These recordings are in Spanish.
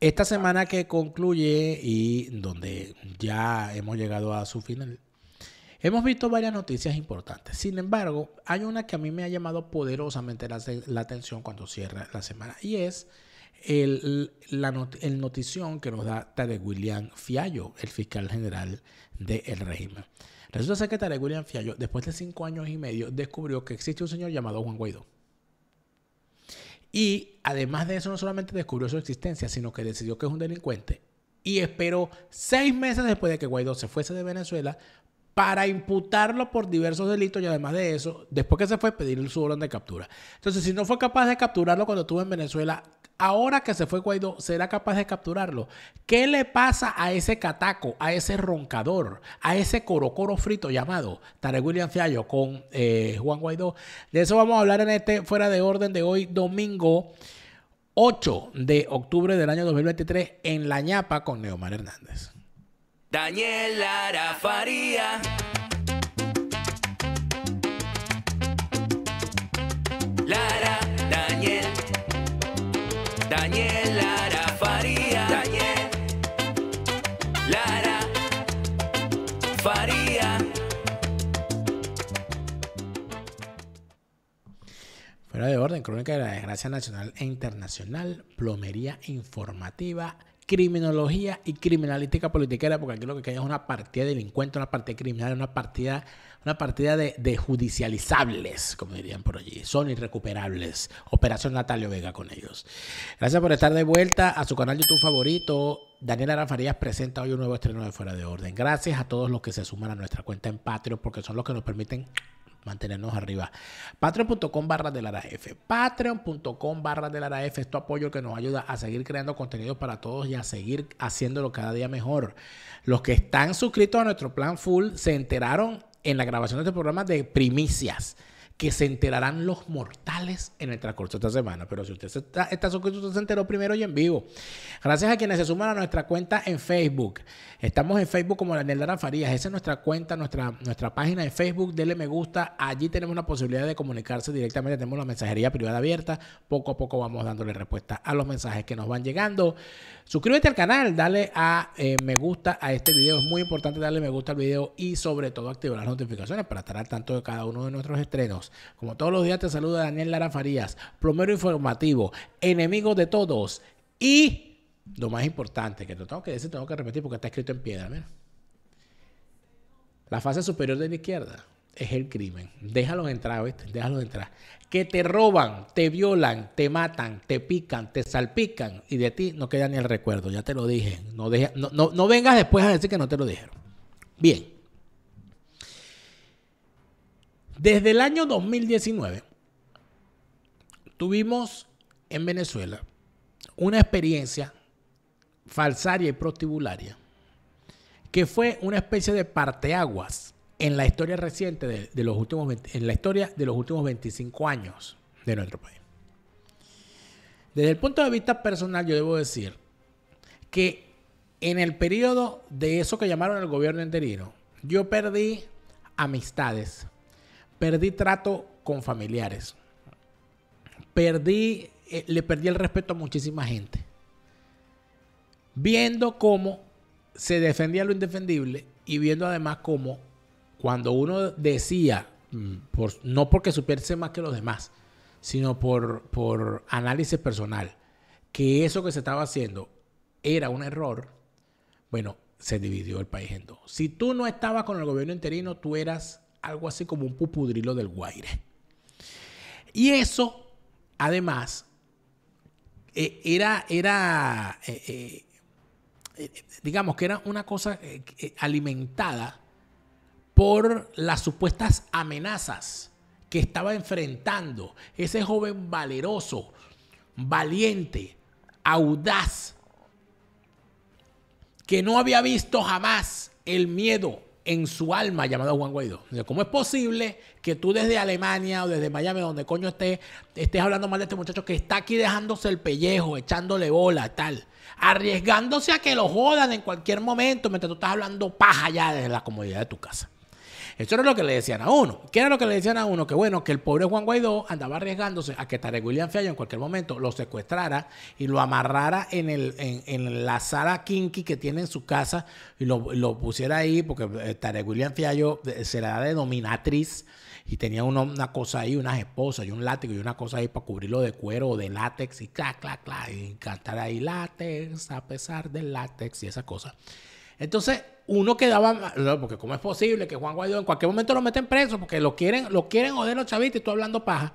Esta semana que concluye y donde ya hemos llegado a su final, hemos visto varias noticias importantes. Sin embargo, hay una que a mí me ha llamado poderosamente la, atención cuando cierra la semana y es la notición que nos da Tarek William Fiallo, el fiscal general del régimen. Resulta ser que Tarek William Fiallo, después de cinco años y medio, descubrió que existe un señor llamado Juan Guaidó. Y además de eso, no solamente descubrió su existencia, sino que decidió que es un delincuente y esperó seis meses después de que Guaidó se fuese de Venezuela para imputarlo por diversos delitos y además de eso, después que se fue, pedir su orden de captura. Entonces, si no fue capaz de capturarlo cuando estuvo en Venezuela, ahora que se fue Guaidó, ¿será capaz de capturarlo? ¿Qué le pasa a ese cataco, a ese roncador, a ese coro frito llamado Tarek William Fiallo con eh, Juan Guaidó? De eso vamos a hablar en este Fuera de Orden de hoy, domingo 8 de octubre del año 2023, en La ñapa con Neomar Hernández. Daniel Lara Faría. Lara, Daniel. Daniel Lara Faría. Daniel. Lara Faría. Fuera de orden, crónica de la desgracia nacional e internacional, plomería informativa criminología y criminalística politiquera, porque aquí lo que hay es una partida delincuente, una partida criminal, una partida, una partida de, judicializables, como dirían por allí. Son irrecuperables. Operación Natalio Vega con ellos. Gracias por estar de vuelta a su canal YouTube favorito. Daniel Arafarías presenta hoy un nuevo estreno de Fuera de Orden. Gracias a todos los que se suman a nuestra cuenta en Patreon, porque son los que nos permiten mantenernos arriba. Patreon.com barra del F. Patreon.com barra del F es tu apoyo que nos ayuda a seguir creando contenido para todos y a seguir haciéndolo cada día mejor. Los que están suscritos a nuestro plan full se enteraron en la grabación de este programa de primicias que se enterarán los mortales en el transcurso de esta semana. Pero si usted está, está suscrito, usted se enteró primero y en vivo. Gracias a quienes se suman a nuestra cuenta en Facebook. Estamos en Facebook como la Nelda Farías. Esa es nuestra cuenta, nuestra, nuestra página de Facebook. Dele me gusta. Allí tenemos la posibilidad de comunicarse directamente. Tenemos la mensajería privada abierta. Poco a poco vamos dándole respuesta a los mensajes que nos van llegando. Suscríbete al canal, dale a eh, me gusta a este video. Es muy importante darle me gusta al video y sobre todo activar las notificaciones para estar al tanto de cada uno de nuestros estrenos. Como todos los días te saluda Daniel Lara Farías, plomero informativo, enemigo de todos y... Lo más importante, que te tengo que decir, tengo que repetir porque está escrito en piedra. La fase superior de la izquierda es el crimen. Déjalos entrar, ¿viste? Déjalos entrar. Que te roban, te violan, te matan, te pican, te salpican y de ti no queda ni el recuerdo. Ya te lo dije. No, no, no, vengas después a decir que no te lo dijeron. Bien. Desde el año 2019 tuvimos en Venezuela una experiencia falsaria y prostibularia que fue una especie de parteaguas en la historia reciente de, los últimos en la historia de los últimos 25 años de nuestro país. Desde el punto de vista personal, yo debo decir que en el periodo de eso que llamaron el gobierno enterino, yo perdí amistades, perdí trato con familiares, perdí, eh, le perdí el respeto a muchísima gente. Viendo cómo se defendía lo indefendible y viendo además cómo cuando uno decía, mm, no porque supiese más que los demás, sino por, análisis personal, que eso que se estaba haciendo era un error, bueno, se dividió el país en dos. Si tú no estabas con el gobierno interino, tú eras algo así como un pupudrilo del Guaire. Y eso, además, eh, era, era eh, eh, digamos que era una cosa alimentada por las supuestas amenazas que estaba enfrentando ese joven valeroso, valiente, audaz, que no había visto jamás el miedo en su alma llamado Juan Guaidó. ¿Cómo es posible que tú desde Alemania o desde Miami, donde coño estés, estés hablando mal de este muchacho que está aquí dejándose el pellejo, echándole bola, tal, arriesgándose a que lo jodan en cualquier momento mientras tú estás hablando paja ya desde la comodidad de tu casa? Eso era lo que le decían a uno. ¿Qué era lo que le decían a uno? Que bueno, que el pobre Juan Guaidó andaba arriesgándose a que Tarek William Fiallo en cualquier momento lo secuestrara y lo amarrara en, el, en, en la sala kinky que tiene en su casa y lo, lo pusiera ahí, porque eh, Tarek William Fiallo eh, se la da de dominatriz y tenía una cosa ahí, unas esposas y un látigo y una cosa ahí para cubrirlo de cuero o de látex y clac, clac, clac, y cantar ahí látex a pesar del látex y esa cosa Entonces, uno quedaba, porque cómo es posible que Juan Guaidó en cualquier momento lo meten preso porque lo quieren, lo quieren joder los chavistas y tú hablando paja.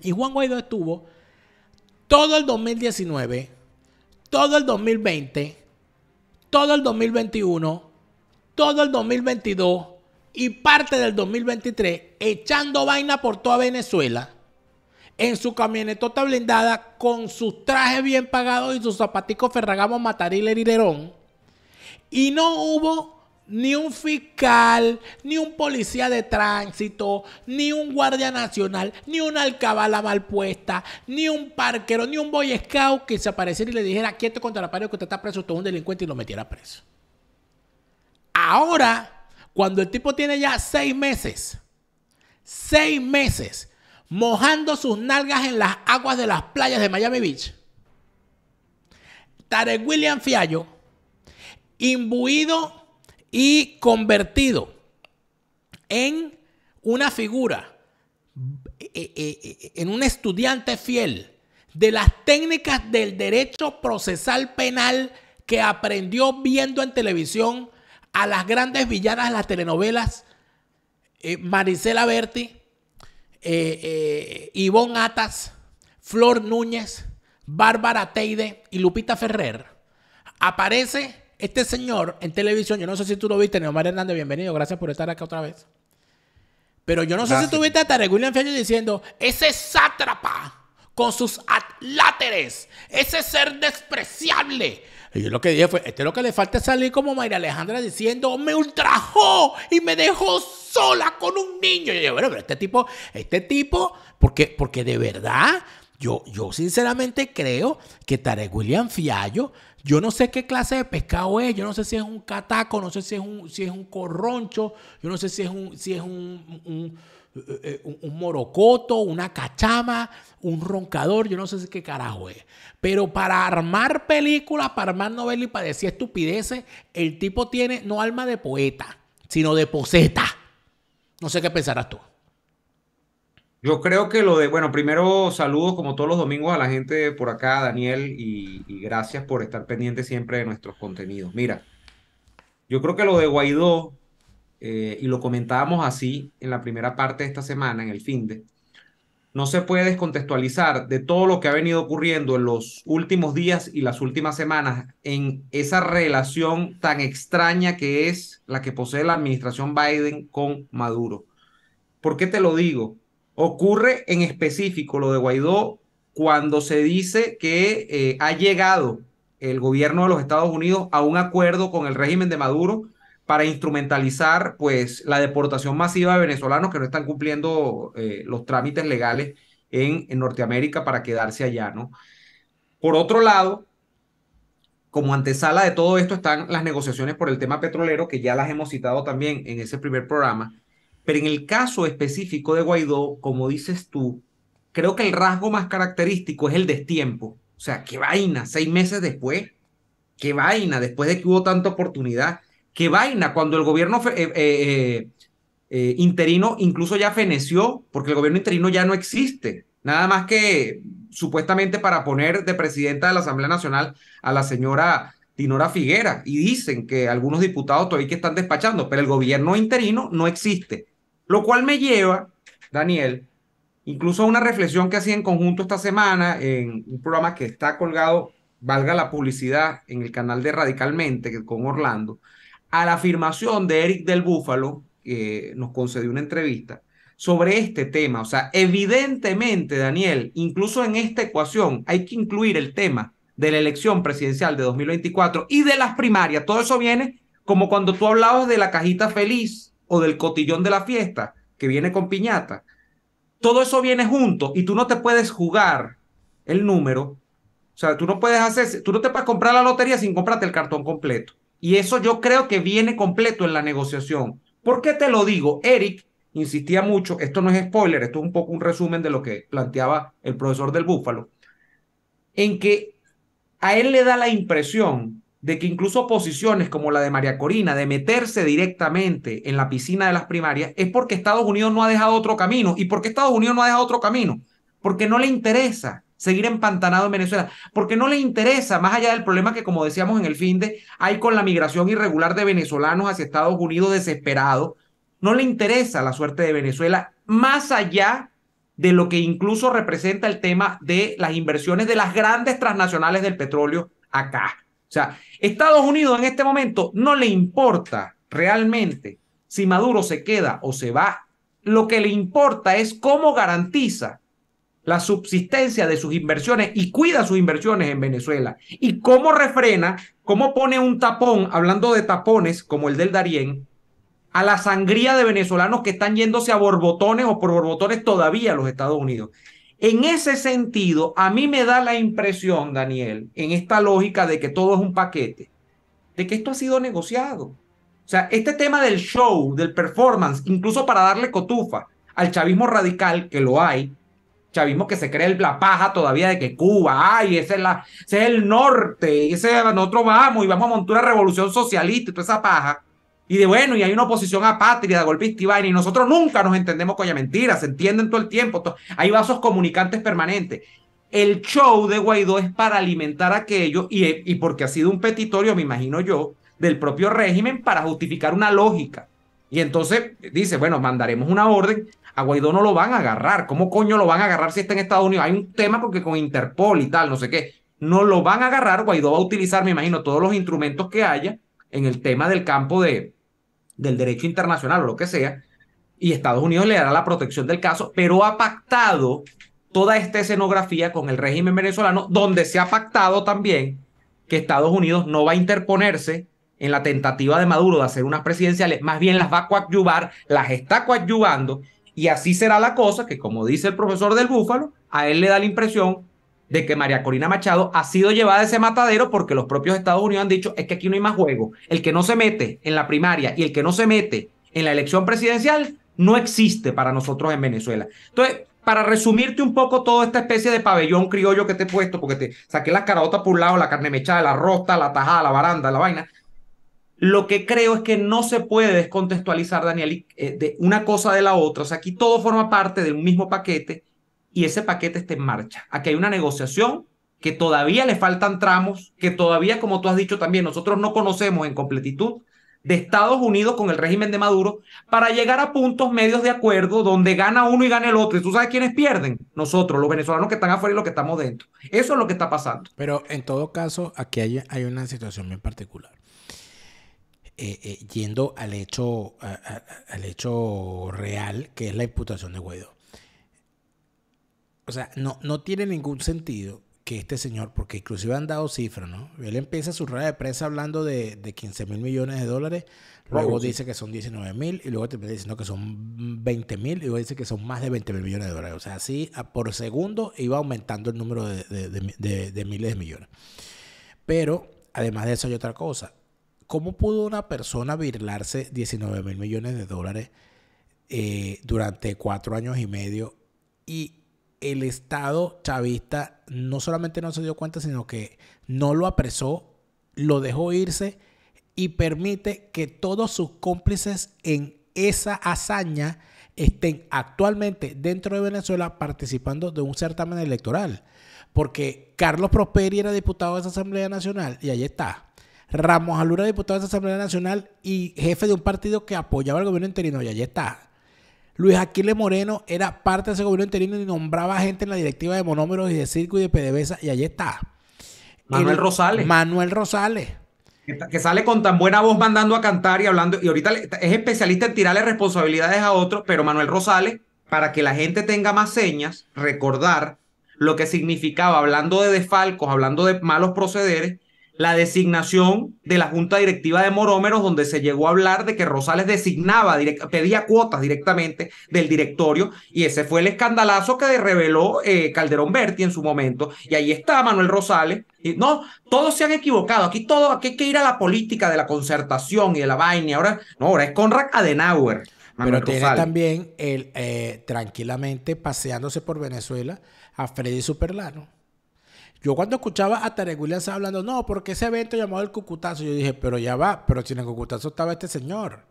Y Juan Guaidó estuvo todo el 2019, todo el 2020, todo el 2021, todo el 2022 y parte del 2023 echando vaina por toda Venezuela en su camionetota blindada con sus trajes bien pagados y sus zapaticos Ferragamo y lerón y no hubo ni un fiscal, ni un policía de tránsito, ni un guardia nacional, ni una alcabala mal puesta, ni un parquero, ni un boy scout que se apareciera y le dijera quieto contra la pared que usted está preso, usted es un delincuente y lo metiera preso. Ahora, cuando el tipo tiene ya seis meses, seis meses mojando sus nalgas en las aguas de las playas de Miami Beach, Tarek William Fiallo imbuido y convertido en una figura, eh, eh, eh, en un estudiante fiel de las técnicas del derecho procesal penal que aprendió viendo en televisión a las grandes villanas de las telenovelas, Maricela Marisela Berti, Ivonne Atas, Flor Núñez, Bárbara Teide y Lupita Ferrer, aparece este señor en televisión, yo no sé si tú lo viste, Neomar Hernández, bienvenido, gracias por estar acá otra vez. Pero yo no sé si tú viste a Tarek William Fiallo diciendo, ese sátrapa con sus atláteres ese ser despreciable. Y yo lo que dije fue, este es lo que le falta salir como María Alejandra diciendo, me ultrajó y me dejó sola con un niño. Y yo bueno, pero este tipo, este tipo, porque, porque de verdad, yo, yo sinceramente creo que Tarek William Fiallo yo no sé qué clase de pescado es, yo no sé si es un cataco, no sé si es un, si es un corroncho, yo no sé si es un, si es un, un, eh, eh, morocoto, una cachama, un roncador, yo no sé qué carajo es. Pero para armar películas, para armar novelas y para decir estupideces, el tipo tiene no alma de poeta, sino de poseta. No sé qué pensarás tú. Yo creo que lo de, bueno, primero saludos como todos los domingos a la gente por acá, Daniel, y, gracias por estar pendiente siempre de nuestros contenidos. Mira, yo creo que lo de Guaidó, eh, y lo comentábamos así en la primera parte de esta semana, en el fin de, no se puede descontextualizar de todo lo que ha venido ocurriendo en los últimos días y las últimas semanas en esa relación tan extraña que es la que posee la administración Biden con Maduro. ¿Por qué te lo digo? Ocurre en específico lo de Guaidó cuando se dice que eh, ha llegado el gobierno de los Estados Unidos a un acuerdo con el régimen de Maduro para instrumentalizar pues la deportación masiva de venezolanos que no están cumpliendo eh, los trámites legales en, Norteamérica para quedarse allá, ¿no? Por otro lado, como antesala de todo esto están las negociaciones por el tema petrolero que ya las hemos citado también en ese primer programa pero en el caso específico de Guaidó, como dices tú, creo que el rasgo más característico es el destiempo. O sea, qué vaina, seis meses después, qué vaina, después de que hubo tanta oportunidad, qué vaina, cuando el gobierno eh, eh, eh, interino incluso ya feneció, porque el gobierno interino ya no existe. Nada más que supuestamente para poner de presidenta de la Asamblea Nacional a la señora Dinora Figuera. Y dicen que algunos diputados todavía que están despachando, pero el gobierno interino no existe. Lo cual me lleva, Daniel, incluso a una reflexión que hacía en conjunto esta semana en un programa que está colgado, valga la publicidad, en el canal de Radicalmente con Orlando, a la afirmación de Eric del Búfalo, que nos concedió una entrevista, sobre este tema. O sea, evidentemente, Daniel, incluso en esta ecuación hay que incluir el tema de la elección presidencial de 2024 y de las primarias. Todo eso viene como cuando tú hablabas de la cajita feliz o del cotillón de la fiesta que viene con piñata. Todo eso viene junto y tú no te puedes jugar el número. O sea, tú no puedes hacer, tú no te puedes comprar la lotería sin comprarte el cartón completo. Y eso yo creo que viene completo en la negociación. ¿Por qué te lo digo? Eric insistía mucho, esto no es spoiler, esto es un poco un resumen de lo que planteaba el profesor del Búfalo, en que a él le da la impresión de que incluso posiciones como la de María Corina, de meterse directamente en la piscina de las primarias, es porque Estados Unidos no ha dejado otro camino. ¿Y por qué Estados Unidos no ha dejado otro camino? Porque no le interesa seguir empantanado en Venezuela, porque no le interesa, más allá del problema que, como decíamos en el fin de, hay con la migración irregular de venezolanos hacia Estados Unidos desesperado. no le interesa la suerte de Venezuela, más allá de lo que incluso representa el tema de las inversiones de las grandes transnacionales del petróleo acá. O sea, Estados Unidos en este momento no le importa realmente si Maduro se queda o se va. Lo que le importa es cómo garantiza la subsistencia de sus inversiones y cuida sus inversiones en Venezuela. Y cómo refrena, cómo pone un tapón, hablando de tapones como el del Darién, a la sangría de venezolanos que están yéndose a borbotones o por borbotones todavía a los Estados Unidos. En ese sentido, a mí me da la impresión, Daniel, en esta lógica de que todo es un paquete, de que esto ha sido negociado. O sea, este tema del show, del performance, incluso para darle cotufa al chavismo radical, que lo hay, chavismo que se cree la paja todavía de que Cuba, ay, ese es, el norte, ese, nosotros vamos y vamos a montar una revolución socialista y toda esa paja. Y de bueno, y hay una oposición apátrida, golpista y vaina, y nosotros nunca nos entendemos con ella. Mentira, se entienden todo el tiempo. Hay vasos comunicantes permanentes. El show de Guaidó es para alimentar aquello y, y porque ha sido un petitorio, me imagino yo, del propio régimen para justificar una lógica. Y entonces dice, bueno, mandaremos una orden, a Guaidó no lo van a agarrar. ¿Cómo coño lo van a agarrar si está en Estados Unidos? Hay un tema porque con Interpol y tal, no sé qué. No lo van a agarrar, Guaidó va a utilizar, me imagino, todos los instrumentos que haya en el tema del campo de, del derecho internacional o lo que sea, y Estados Unidos le dará la protección del caso, pero ha pactado toda esta escenografía con el régimen venezolano, donde se ha pactado también que Estados Unidos no va a interponerse en la tentativa de Maduro de hacer unas presidenciales, más bien las va a coadyuvar, las está coadyuvando, y así será la cosa que, como dice el profesor del Búfalo, a él le da la impresión de que María Corina Machado ha sido llevada a ese matadero porque los propios Estados Unidos han dicho es que aquí no hay más juego. El que no se mete en la primaria y el que no se mete en la elección presidencial no existe para nosotros en Venezuela. Entonces, para resumirte un poco toda esta especie de pabellón criollo que te he puesto, porque te saqué las carabotas por un lado, la carne mechada, la rosta, la tajada, la baranda, la vaina, lo que creo es que no se puede descontextualizar, Daniel, eh, de una cosa de la otra. O sea, aquí todo forma parte de un mismo paquete y ese paquete esté en marcha. Aquí hay una negociación que todavía le faltan tramos, que todavía, como tú has dicho también, nosotros no conocemos en completitud de Estados Unidos con el régimen de Maduro para llegar a puntos medios de acuerdo donde gana uno y gana el otro. ¿Y tú sabes quiénes pierden? Nosotros, los venezolanos que están afuera y los que estamos dentro. Eso es lo que está pasando. Pero en todo caso, aquí hay, hay una situación bien particular. Eh, eh, yendo al hecho, al hecho real, que es la imputación de Guaidó o sea, no, no tiene ningún sentido que este señor, porque inclusive han dado cifras, ¿no? Él empieza su rueda de prensa hablando de, 15 mil millones de dólares, luego dice que son 19 mil y luego te diciendo que son 20 mil y luego dice que son más de 20 mil millones de dólares. O sea, así por segundo iba aumentando el número de, miles de millones. Pero además de eso hay otra cosa. ¿Cómo pudo una persona virlarse 19 mil millones de dólares eh, durante cuatro años y medio y el Estado chavista no solamente no se dio cuenta, sino que no lo apresó, lo dejó irse y permite que todos sus cómplices en esa hazaña estén actualmente dentro de Venezuela participando de un certamen electoral. Porque Carlos Prosperi era diputado de esa Asamblea Nacional y ahí está. Ramos Alura, diputado de esa Asamblea Nacional y jefe de un partido que apoyaba al gobierno interino y ahí está. Luis Aquiles Moreno era parte de ese gobierno interino y nombraba gente en la directiva de Monómeros y de Circo y de PDVSA y allí está. Manuel Rosales. Manuel Rosales. Que, sale con tan buena voz mandando a cantar y hablando, y ahorita es especialista en tirarle responsabilidades a otros, pero Manuel Rosales, para que la gente tenga más señas, recordar lo que significaba, hablando de desfalcos, hablando de malos procederes, la designación de la Junta Directiva de Morómeros, donde se llegó a hablar de que Rosales designaba, pedía cuotas directamente del directorio, y ese fue el escandalazo que reveló eh, Calderón Berti en su momento, y ahí está Manuel Rosales. Y, no, todos se han equivocado, aquí todo, aquí hay que ir a la política de la concertación y de la vaina, ahora, no, ahora es Conrad Adenauer. Pero tiene también el, eh, tranquilamente paseándose por Venezuela a Freddy Superlano. Yo cuando escuchaba a Williams hablando, no, porque ese evento llamado el Cucutazo, yo dije, pero ya va, pero si en el Cucutazo estaba este señor.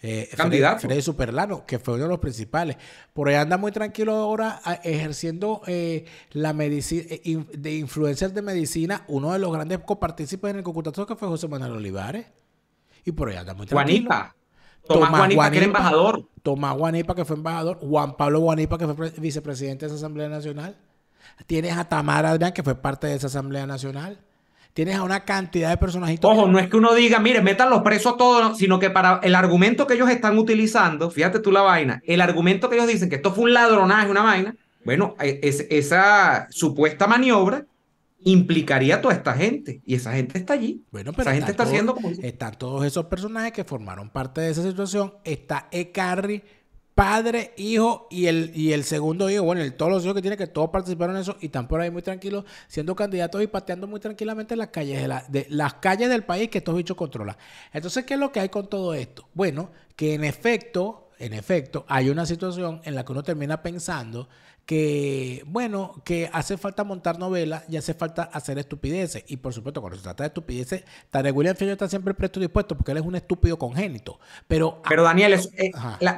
Eh, Candidato. Freddy, Superlano, que fue uno de los principales. Por ahí anda muy tranquilo ahora ejerciendo eh, la medicina, eh, de influencias de medicina, uno de los grandes copartícipes en el Cucutazo que fue José Manuel Olivares. Y por ahí anda muy tranquilo. Juanita. Tomás, Tomás que era embajador. Tomás Guanipa, que fue embajador. Juan Pablo Guanipa, que fue vicepresidente de esa Asamblea Nacional. Tienes a Tamara Adrián, que fue parte de esa Asamblea Nacional. Tienes a una cantidad de personajitos. Ojo, no es que uno diga, mire, metan los presos a todos, sino que para el argumento que ellos están utilizando, fíjate tú la vaina, el argumento que ellos dicen que esto fue un ladronaje, una vaina, bueno, e, esa supuesta maniobra implicaría a toda esta gente. Y esa gente está allí. Bueno, pero esa gente está haciendo como... Están todos esos personajes que formaron parte de esa situación. Está Ecarri padre, hijo y el, y el segundo hijo, bueno, el, todos los hijos que tiene, que todos participaron en eso y están por ahí muy tranquilos, siendo candidatos y pateando muy tranquilamente las calles de, de, las calles del país que estos bichos controlan. Entonces, ¿qué es lo que hay con todo esto? Bueno, que en efecto en efecto, hay una situación en la que uno termina pensando que, bueno, que hace falta montar novelas y hace falta hacer estupideces. Y por supuesto, cuando se trata de estupideces, Tarek William Filho está siempre presto dispuesto porque él es un estúpido congénito. Pero, ah, Pero Daniel, eh,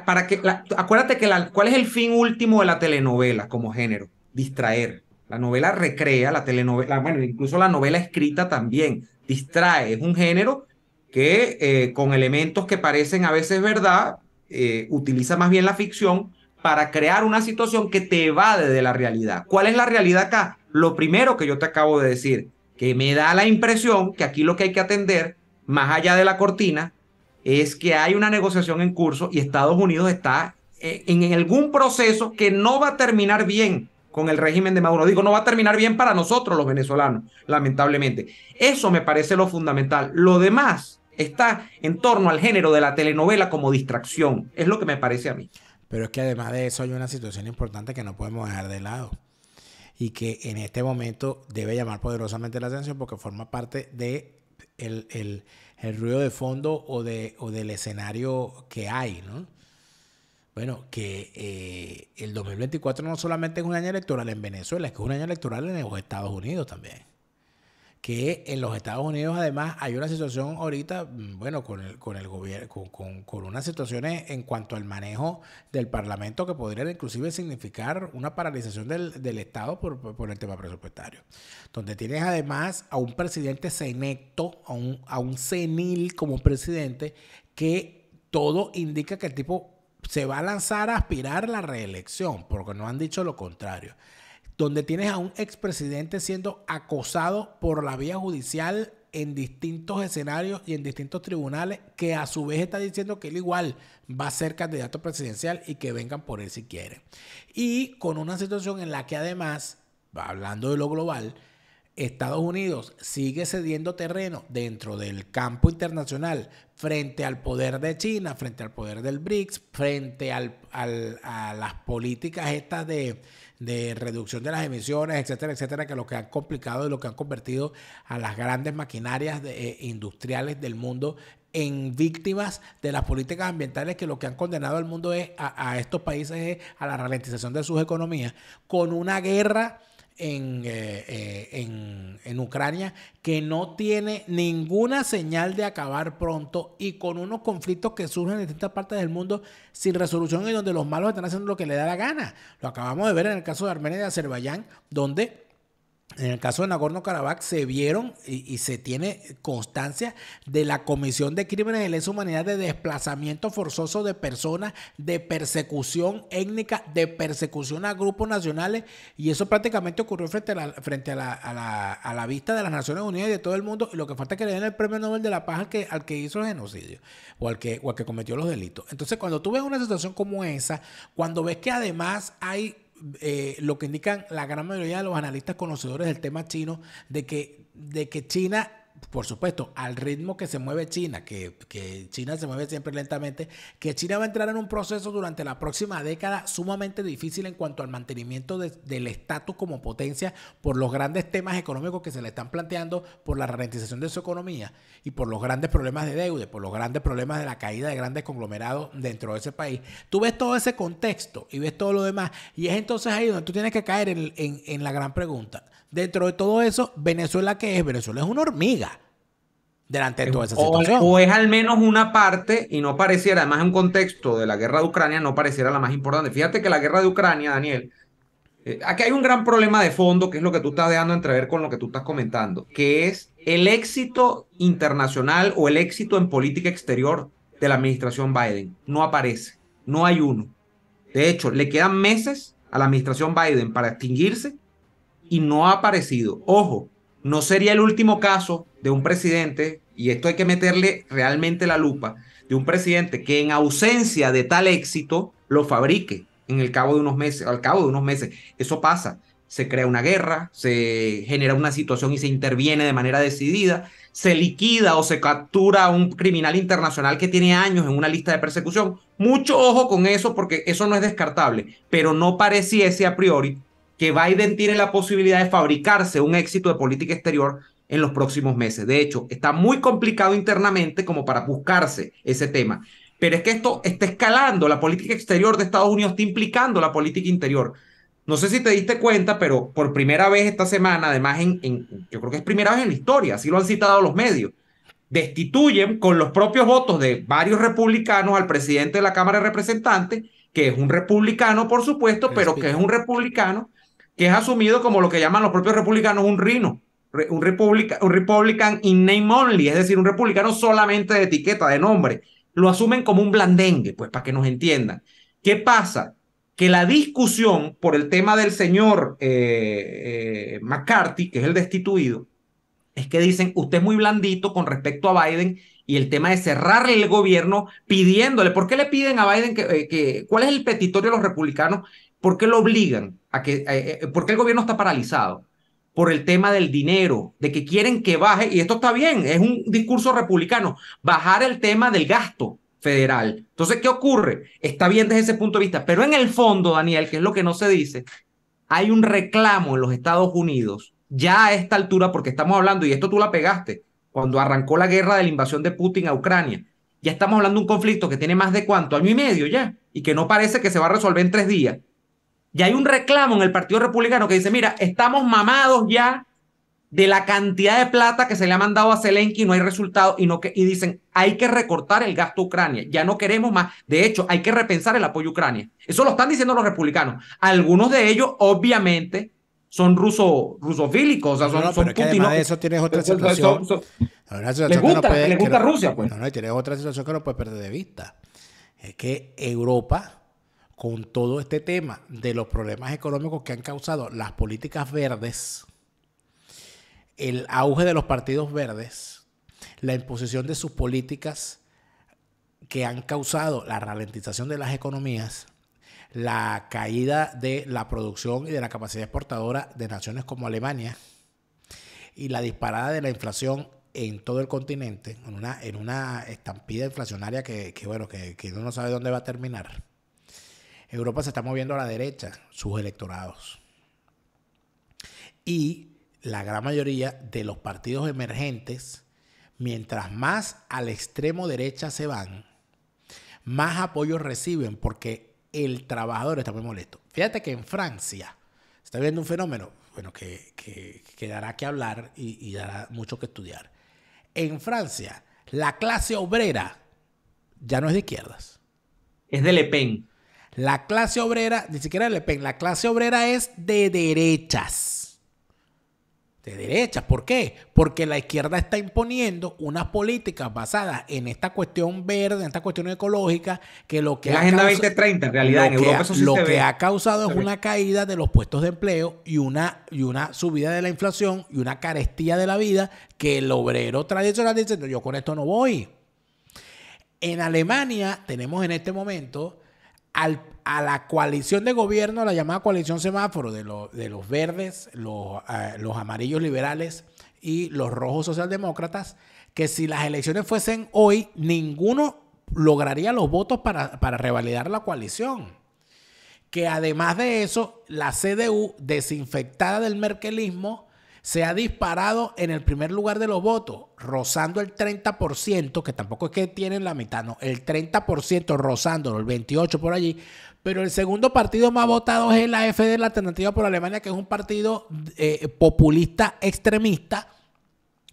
para que, acuérdate que cuál es el fin último de la telenovela como género, distraer. La novela recrea, la telenovela, bueno, incluso la novela escrita también distrae. Es un género que eh, con elementos que parecen a veces verdad, eh, utiliza más bien la ficción para crear una situación que te evade de la realidad. ¿Cuál es la realidad acá? Lo primero que yo te acabo de decir, que me da la impresión que aquí lo que hay que atender, más allá de la cortina, es que hay una negociación en curso y Estados Unidos está eh, en algún proceso que no va a terminar bien con el régimen de Maduro. Digo, no va a terminar bien para nosotros los venezolanos, lamentablemente. Eso me parece lo fundamental. Lo demás, está en torno al género de la telenovela como distracción. Es lo que me parece a mí. Pero es que además de eso hay una situación importante que no podemos dejar de lado y que en este momento debe llamar poderosamente la atención porque forma parte de el, ruido de fondo o, de, del escenario que hay, ¿no? Bueno, que eh, el 2024 no solamente es un año electoral en Venezuela, es que es un año electoral en los Estados Unidos también que en los Estados Unidos además hay una situación ahorita, mm, bueno, con el, con el gobierno, con, unas situaciones en cuanto al manejo del Parlamento que podrían inclusive significar una paralización del, Estado por, el tema presupuestario. Donde tienes además a un presidente senecto, a un, a un senil como presidente, que todo indica que el tipo se va a lanzar a aspirar la reelección, porque no han dicho lo contrario donde tienes a un expresidente siendo acosado por la vía judicial en distintos escenarios y en distintos tribunales, que a su vez está diciendo que él igual va a ser candidato presidencial y que vengan por él si quieren. Y con una situación en la que además, hablando de lo global, Estados Unidos sigue cediendo terreno dentro del campo internacional frente al poder de China, frente al poder del BRICS, frente a las políticas estas de, de reducción de las emisiones, etcétera, etcétera, que lo que han complicado y lo que han convertido a las grandes maquinarias eh, industriales del mundo en víctimas de las políticas ambientales que lo que han condenado al mundo es a, estos países a la ralentización de sus economías con una guerra en, eh, en Ucrania que no tiene ninguna señal de acabar pronto y con unos conflictos que surgen en distintas partes del mundo sin resolución y donde los malos están haciendo lo que le da la gana. Lo acabamos de ver en el caso de Armenia y de Azerbaiyán, donde en el caso de Nagorno-Karabaj se vieron y, se tiene constancia de la comisión de crímenes de lesa humanidad, de desplazamiento forzoso de personas, de persecución étnica, de persecución a grupos nacionales. Y eso prácticamente ocurrió frente a la, a la, vista de las Naciones Unidas y de todo el mundo. Y lo que falta es que le den el premio Nobel de la Paz al que, hizo el genocidio o al, que, o al que cometió los delitos. Entonces, cuando tú ves una situación como esa, cuando ves que además hay eh, lo que indican la gran mayoría de los analistas conocedores del tema chino, de que, de que China por supuesto, al ritmo que se mueve China, que, China se mueve siempre lentamente, que China va a entrar en un proceso durante la próxima década sumamente difícil en cuanto al mantenimiento del estatus como potencia por los grandes temas económicos que se le están planteando, por la ralentización de su economía y por los grandes problemas de deuda, por los grandes problemas de la caída de grandes conglomerados dentro de ese país. Tú ves todo ese contexto y ves todo lo demás y es entonces ahí donde tú tienes que caer en la gran pregunta dentro de todo eso, Venezuela, ¿qué es? Venezuela es una hormiga delante de toda esa situación. O, es al menos una parte y no pareciera, además en un contexto de la guerra de Ucrania, no pareciera la más importante. Fíjate que la guerra de Ucrania, Daniel, eh, aquí hay un gran problema de fondo, que es lo que tú estás dejando entrever con lo que tú estás comentando, que es el éxito internacional o el éxito en política exterior de la administración Biden. No aparece, no hay uno. De hecho, le quedan meses a la administración Biden para extinguirse y no ha aparecido. Ojo, no sería el último caso de un presidente, y esto hay que meterle realmente la lupa, de un presidente que en ausencia de tal éxito lo fabrique en el cabo de unos meses, al cabo de unos meses. Eso pasa. Se crea una guerra, se genera una situación y se interviene de manera decidida, se liquida o se captura a un criminal internacional que tiene años en una lista de persecución. Mucho ojo con eso porque eso no es descartable, pero no pareciese a priori que Biden tiene la posibilidad de fabricarse un éxito de política exterior en los próximos meses. De hecho, está muy complicado internamente como para buscarse ese tema. Pero es que esto está escalando, la política exterior de Estados Unidos está implicando la política interior. No sé si te diste cuenta, pero por primera vez esta semana, además, en, yo creo que es primera vez en la historia, así lo han citado los medios, destituyen con los propios votos de varios republicanos al presidente de la Cámara de Representantes, que es un republicano, por supuesto, pero que es un republicano que es asumido como lo que llaman los propios republicanos un rino, un, Republican in name only, es decir, un republicano solamente de etiqueta, de nombre. Lo asumen como un blandengue, pues para que nos entiendan. ¿Qué pasa? Que la discusión por el tema del señor eh, eh, McCarthy, que es el destituido, es que dicen, usted es muy blandito con respecto a Biden y el tema de cerrarle el gobierno pidiéndole, ¿por qué le piden a Biden que, eh, que cuál es el petitorio de los republicanos? ¿Por qué lo obligan? porque eh, eh, eh, ¿por qué el gobierno está paralizado? Por el tema del dinero, de que quieren que baje, y esto está bien, es un discurso republicano, bajar el tema del gasto federal. Entonces, ¿qué ocurre? Está bien desde ese punto de vista, pero en el fondo, Daniel, que es lo que no se dice, hay un reclamo en los Estados Unidos, ya a esta altura, porque estamos hablando, y esto tú la pegaste, cuando arrancó la guerra de la invasión de Putin a Ucrania, ya estamos hablando de un conflicto que tiene más de cuánto, año y medio ya, y que no parece que se va a resolver en tres días. Y hay un reclamo en el Partido Republicano que dice, mira, estamos mamados ya de la cantidad de plata que se le ha mandado a Zelensky y no hay resultado y, no que, dicen, hay que recortar el gasto a Ucrania, ya no queremos más, de hecho, hay que repensar el apoyo a Ucrania. Eso lo están diciendo los republicanos. Algunos de ellos, obviamente, son ruso, rusofílicos, o sea, son, no, pero Además de eso tienes otra situación. gusta, que puede, les gusta Rusia, pues. No, no, tienes otra situación que no puedes perder de vista. Es que Europa con todo este tema de los problemas económicos que han causado las políticas verdes, el auge de los partidos verdes, la imposición de sus políticas que han causado la ralentización de las economías, la caída de la producción y de la capacidad exportadora de naciones como Alemania y la disparada de la inflación en todo el continente, en una, en una estampida inflacionaria que, bueno, que, que uno no sabe dónde va a terminar. Europa se está moviendo a la derecha, sus electorados. Y la gran mayoría de los partidos emergentes, mientras más al extremo derecha se van, más apoyo reciben porque el trabajador está muy molesto. Fíjate que en Francia está viendo un fenómeno, bueno, que, dará que hablar y dará mucho que estudiar. En Francia, la clase obrera ya no es de izquierdas. Es de Le Pen. La clase obrera, ni siquiera Le Pen, la clase obrera es de derechas. De derechas, ¿por qué? Porque la izquierda está imponiendo unas políticas basadas en esta cuestión verde, en esta cuestión ecológica, que lo que... La Agenda causado, 2030, en realidad, Lo que ha causado es una caída de los puestos de empleo y una, y una subida de la inflación y una carestía de la vida que el obrero tradicional dice, yo con esto no voy. En Alemania tenemos en este momento a la coalición de gobierno, la llamada coalición semáforo de, de los verdes, eh, los, amarillos liberales y los rojos socialdemócratas, que si las elecciones fuesen hoy, ninguno lograría los votos para, para revalidar la coalición que además de eso, la CDU, desinfectada del merkelismo, se ha disparado en el primer lugar de los votos, rozando el 30%, que tampoco es que tienen la mitad, no, el 30% rozándolo, el 28% por allí. Pero el segundo partido más votado es el AFD, la Alternativa por Alemania, que es un partido eh, populista extremista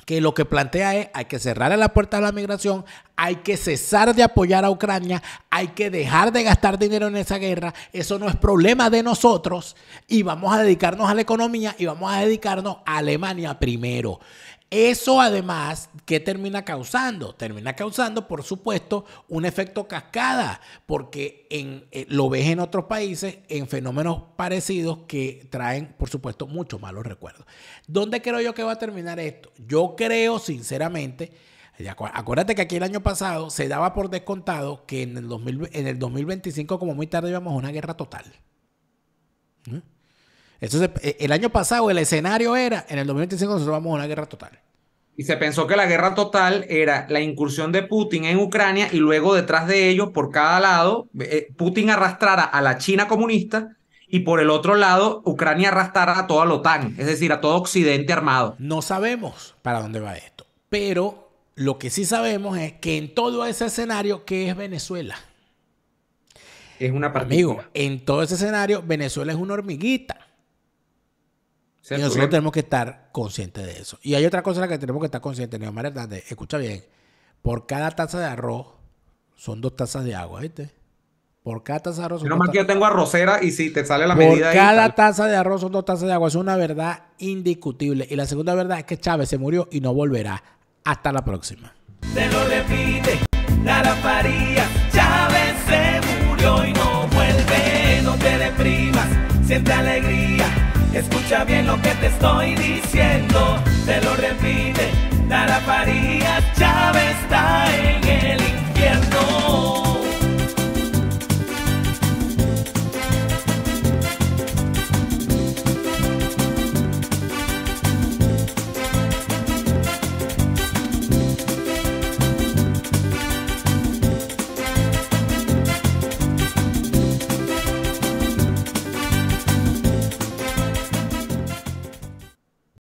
que lo que plantea es hay que cerrar la puerta a la migración, hay que cesar de apoyar a Ucrania, hay que dejar de gastar dinero en esa guerra, eso no es problema de nosotros y vamos a dedicarnos a la economía y vamos a dedicarnos a Alemania primero. Eso además, ¿qué termina causando? Termina causando, por supuesto, un efecto cascada, porque en, eh, lo ves en otros países, en fenómenos parecidos que traen, por supuesto, muchos malos recuerdos. ¿Dónde creo yo que va a terminar esto? Yo creo, sinceramente, Acuérdate que aquí el año pasado se daba por descontado que en el, 2025 como muy tarde íbamos a una guerra total. ¿Mm? Entonces, eh, el año pasado el escenario era, en el 2025 nosotros vamos a una guerra total. Y se pensó que la guerra total era la incursión de Putin en Ucrania y luego detrás de ellos, por cada lado, eh, Putin arrastrara a la China comunista y por el otro lado, Ucrania arrastrara a toda la OTAN, es decir, a todo Occidente armado. No sabemos para dónde va esto, pero lo que sí sabemos es que en todo ese escenario, ¿qué es Venezuela? Es una partida. Amigo, en todo ese escenario, Venezuela es una hormiguita y nosotros tenemos que estar conscientes de eso. Y hay otra cosa en la que tenemos que estar conscientes, Neomar Hernández. Escucha bien. Por cada taza de arroz son dos tazas de agua, ¿viste? Por cada taza de arroz. Son dos más que yo tengo arrocera y si te sale la medida. Por cada taza de arroz son dos tazas de agua. Es una verdad indiscutible. Y la segunda verdad es que Chávez se murió y no volverá. Hasta la próxima. Se lo repite, la Faría. Chávez se murió y no vuelve. No te deprimas, siente alegría. Escucha bien lo que te estoy diciendo, te lo repite. Nara Farías Chávez está en el infierno.